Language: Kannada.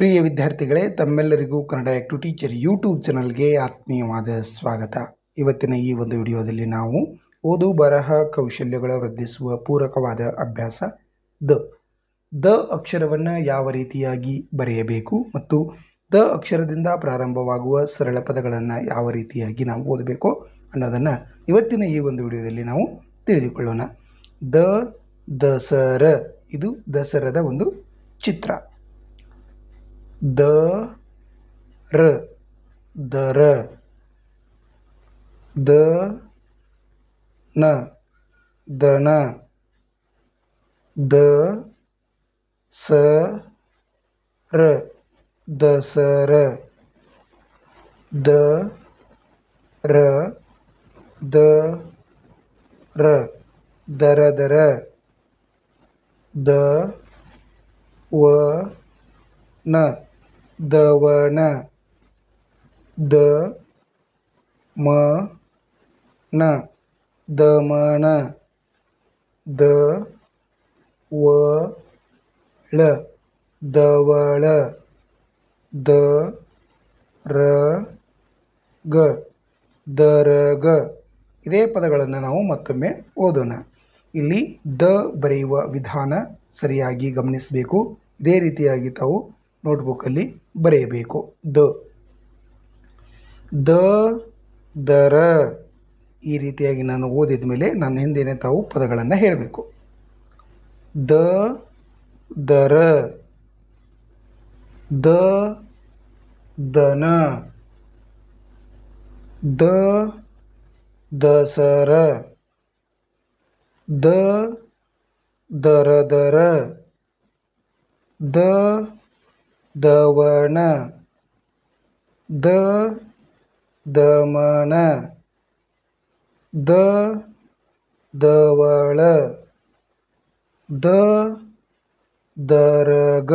ಪ್ರಿಯ ವಿದ್ಯಾರ್ಥಿಗಳೇ ತಮ್ಮೆಲ್ಲರಿಗೂ ಕನ್ನಡ ಟು ಟೀಚರ್ ಯೂಟ್ಯೂಬ್ ಚಾನಲ್ಗೆ ಆತ್ಮೀಯವಾದ ಸ್ವಾಗತ ಇವತ್ತಿನ ಈ ಒಂದು ವಿಡಿಯೋದಲ್ಲಿ ನಾವು ಓದು ಬರಹ ಕೌಶಲ್ಯಗಳ ವೃದ್ಧಿಸುವ ಪೂರಕವಾದ ಅಭ್ಯಾಸ ದ ದ ಅಕ್ಷರವನ್ನು ಯಾವ ರೀತಿಯಾಗಿ ಬರೆಯಬೇಕು ಮತ್ತು ದ ಅಕ್ಷರದಿಂದ ಪ್ರಾರಂಭವಾಗುವ ಸರಳ ಪದಗಳನ್ನು ಯಾವ ರೀತಿಯಾಗಿ ನಾವು ಓದಬೇಕು ಅನ್ನೋದನ್ನು ಇವತ್ತಿನ ಈ ಒಂದು ವಿಡಿಯೋದಲ್ಲಿ ನಾವು ತಿಳಿದುಕೊಳ್ಳೋಣ ದ ದಸರ ಇದು ದಸರದ ಒಂದು ಚಿತ್ರ the r the r the n the n the s r the s r the r the r the r the r the w n ದವನ ದ ಮ ನ ದಮನ ದ ವ ಳ ದವಳ ದ ರ ಗ ದರಗ ಇದೇ ಪದಗಳನ್ನು ನಾವು ಮತ್ತೊಮ್ಮೆ ಓದೋಣ ಇಲ್ಲಿ ದ ಬರೆಯುವ ವಿಧಾನ ಸರಿಯಾಗಿ ಗಮನಿಸಬೇಕು ಇದೇ ರೀತಿಯಾಗಿ ತಾವು ನೋಟ್ಬುಕ್ಕಲ್ಲಿ ಬರೆಯಬೇಕು ದ ದ ದರ ಈ ರೀತಿಯಾಗಿ ನಾನು ಓದಿದ ಮೇಲೆ ನಾನು ಹಿಂದಿನ ತಾವು ಪದಗಳನ್ನು ಹೇಳಬೇಕು ದ ದರ ದ ದನ ದ ದಸರ ದ ದರದರ ದ दवण द दमण द दवळ द दर्ग